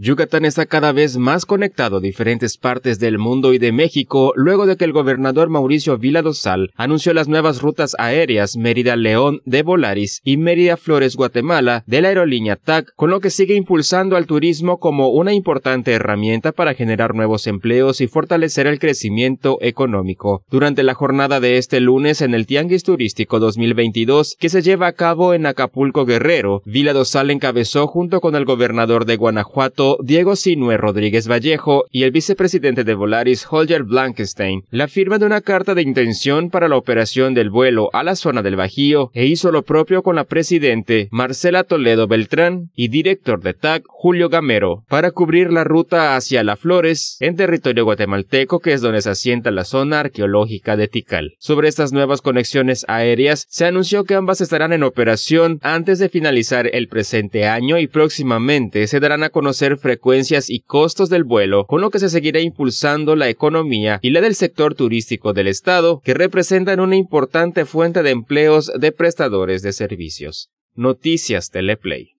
Yucatán está cada vez más conectado a diferentes partes del mundo y de México luego de que el gobernador Mauricio Vila Dosal anunció las nuevas rutas aéreas Mérida León de Volaris y Mérida Flores Guatemala de la aerolínea TAC, con lo que sigue impulsando al turismo como una importante herramienta para generar nuevos empleos y fortalecer el crecimiento económico. Durante la jornada de este lunes en el Tianguis Turístico 2022 que se lleva a cabo en Acapulco Guerrero, Vila Dosal encabezó junto con el gobernador de Guanajuato Diego Sinue Rodríguez Vallejo y el vicepresidente de Volaris, Holger Blankenstein, la firma de una carta de intención para la operación del vuelo a la zona del Bajío e hizo lo propio con la presidente Marcela Toledo Beltrán y director de TAC, Julio Gamero, para cubrir la ruta hacia La Flores en territorio guatemalteco que es donde se asienta la zona arqueológica de Tikal. Sobre estas nuevas conexiones aéreas, se anunció que ambas estarán en operación antes de finalizar el presente año y próximamente se darán a conocer frecuencias y costos del vuelo, con lo que se seguirá impulsando la economía y la del sector turístico del Estado, que representan una importante fuente de empleos de prestadores de servicios. Noticias Teleplay.